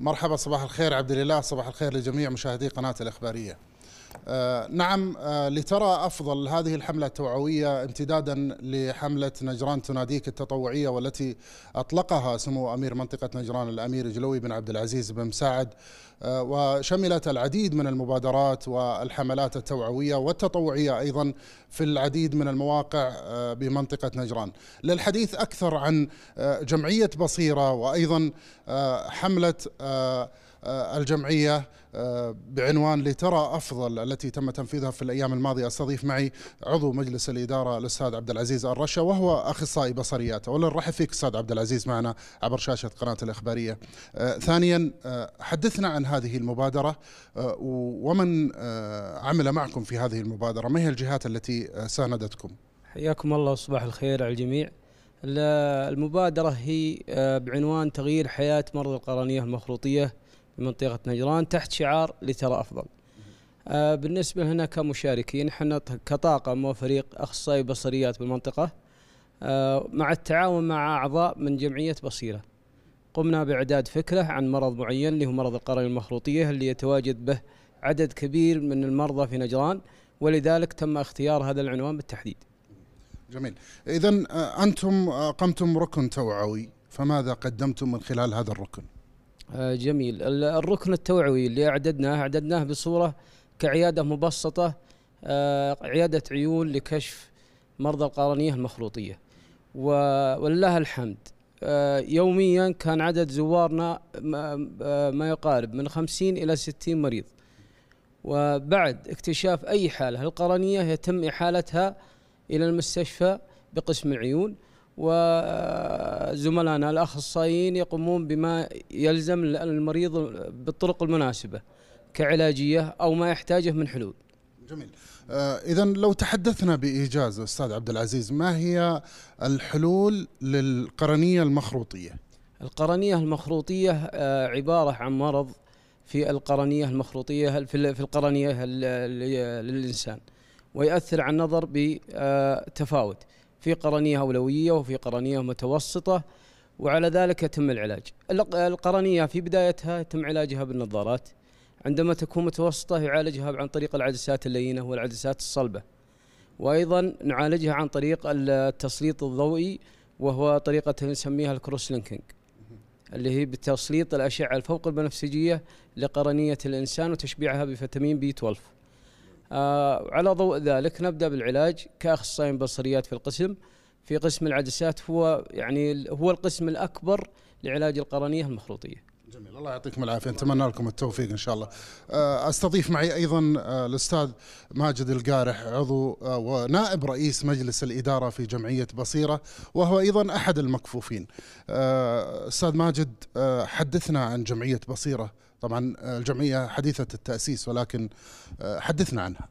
مرحبا صباح الخير عبد الاله صباح الخير لجميع مشاهدي قناه الاخباريه آه، نعم آه، لترى أفضل هذه الحملة التوعوية امتدادا لحملة نجران تناديك التطوعية والتي أطلقها سمو أمير منطقة نجران الأمير جلوي بن عبد العزيز بن مساعد آه، وشملت العديد من المبادرات والحملات التوعوية والتطوعية أيضا في العديد من المواقع بمنطقة نجران للحديث أكثر عن جمعية بصيرة وأيضا حملة آه، الجمعية آه، بعنوان لترى أفضل التي تم تنفيذها في الأيام الماضية أستضيف معي عضو مجلس الإدارة الأستاذ عبد العزيز الرشا وهو أخصائي بصريات أولا نرحب فيك أستاذ عبد العزيز معنا عبر شاشة قناة الإخبارية آه، ثانيا حدثنا عن هذه المبادرة ومن عمل معكم في هذه المبادرة ما هي الجهات التي ساندتكم حياكم الله وصباح الخير على الجميع المبادرة هي بعنوان تغيير حياة مرضى القرنية المخروطية منطقة نجران تحت شعار لترى أفضل آه، بالنسبة لنا كمشاركين احنا كطاقم وفريق أخصائي بصريات بالمنطقة آه، مع التعاون مع أعضاء من جمعية بصيرة قمنا بإعداد فكرة عن مرض معين اللي هو مرض القرن المخروطية اللي يتواجد به عدد كبير من المرضى في نجران ولذلك تم اختيار هذا العنوان بالتحديد جميل إذا آه، أنتم قمتم ركن توعوي فماذا قدمتم من خلال هذا الركن؟ آه، جميل الركن التوعوي اللي اعددناه اعددناه بصوره كعياده مبسطه آه، عياده عيون لكشف مرضى القرنيه المخروطيه ولله الحمد آه، يوميا كان عدد زوارنا ما يقارب من 50 الى 60 مريض وبعد اكتشاف اي حاله القرنيه يتم احالتها الى المستشفى بقسم العيون وزملائنا الاخصائيين يقومون بما يلزم المريض بالطرق المناسبه كعلاجيه او ما يحتاجه من حلول. جميل. آه، اذا لو تحدثنا بايجاز استاذ عبد العزيز ما هي الحلول للقرنيه المخروطيه؟ القرنيه المخروطيه آه، عباره عن مرض في القرنيه المخروطيه في القرنيه للانسان ويؤثر على النظر بتفاوت. آه، في قرنية أولوية وفي قرنية متوسطة وعلى ذلك يتم العلاج القرنية في بدايتها يتم علاجها بالنظارات عندما تكون متوسطة يعالجها عن طريق العدسات اللينة والعدسات الصلبة وأيضا نعالجها عن طريق التسليط الضوئي وهو طريقة نسميها الكروس لينكينج اللي هي بتسليط الأشعة الفوق البنفسجية لقرنية الإنسان وتشبيعها بفيتامين بي 12 آه، على ضوء ذلك نبدا بالعلاج كاخصائيين بصريات في القسم في قسم العدسات هو يعني هو القسم الاكبر لعلاج القرنيه المخروطيه. جميل الله يعطيكم العافيه نتمنى لكم التوفيق ان شاء الله آه، استضيف معي ايضا آه، الاستاذ ماجد القارح عضو آه، ونائب رئيس مجلس الاداره في جمعيه بصيره وهو ايضا احد المكفوفين استاذ ماجد حدثنا عن جمعيه بصيره طبعا الجمعيه حديثه التاسيس ولكن حدثنا عنها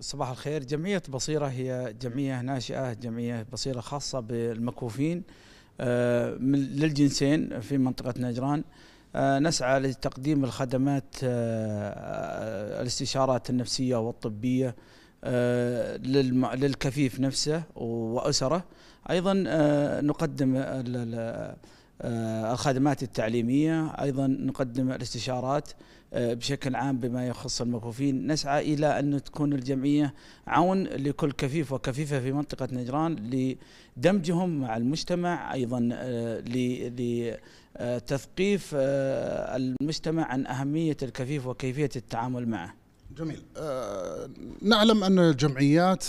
صباح الخير جمعيه بصيره هي جمعيه ناشئه جمعيه بصيره خاصه بالمكفوفين آه، للجنسين في منطقة نجران آه، نسعى لتقديم الخدمات آه، الاستشارات النفسية والطبية للكفيف نفسه وأسره أيضا نقدم آه، الخدمات التعليمية أيضا نقدم الاستشارات آه، بشكل عام بما يخص المكفوفين نسعى إلى أن تكون الجمعية عون لكل كفيف وكفيفة في منطقة نجران لدمجهم مع المجتمع أيضا آه، لتثقيف المجتمع عن أهمية الكفيف وكيفية التعامل معه جميل نعلم أن الجمعيات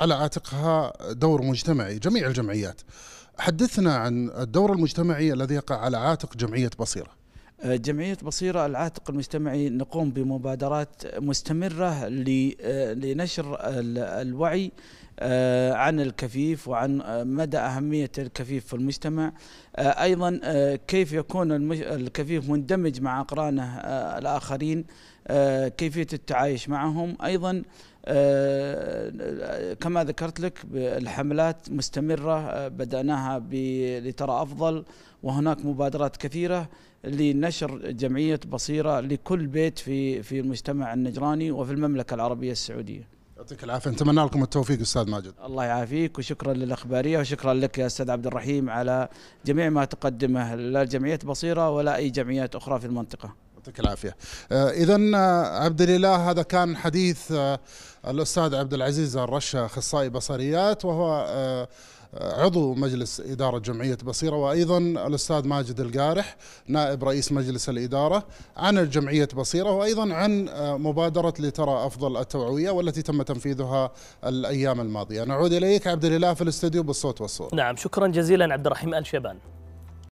على عاتقها دور مجتمعي جميع الجمعيات حدثنا عن الدور المجتمعي الذي يقع على عاتق جمعية بصيرة أه، جمعية بصيرة العاتق المجتمعي نقوم بمبادرات مستمرة أه، لنشر الوعي آه، عن الكفيف وعن آه، مدى أهمية الكفيف في المجتمع آه، أيضا كيف يكون الكفيف مندمج مع أقرانه الآخرين كيفية التعايش معهم أيضا كما ذكرت لك الحملات مستمرة بدأناها لترى أفضل وهناك مبادرات كثيرة لنشر جمعية بصيرة لكل بيت في في المجتمع النجراني وفي المملكة العربية السعودية يعطيك العافيه نتمنى لكم التوفيق استاذ ماجد الله يعافيك وشكرا للاخباريه وشكرا لك يا استاذ عبد الرحيم على جميع ما تقدمه لا جمعيه بصيره ولا اي جمعيات اخرى في المنطقه يعطيك العافيه آه، اذا آه، عبد الاله هذا كان حديث آه، الاستاذ عبد العزيز الرشا اخصائي بصريات وهو عضو مجلس إدارة جمعية بصيرة وأيضا الأستاذ ماجد القارح نائب رئيس مجلس الإدارة عن جمعية بصيرة وأيضا عن مبادرة لترى أفضل التوعوية والتي تم تنفيذها الأيام الماضية نعود إليك عبد الإله في الاستديو بالصوت والصورة نعم شكرا جزيلا عبد الرحيم الشبان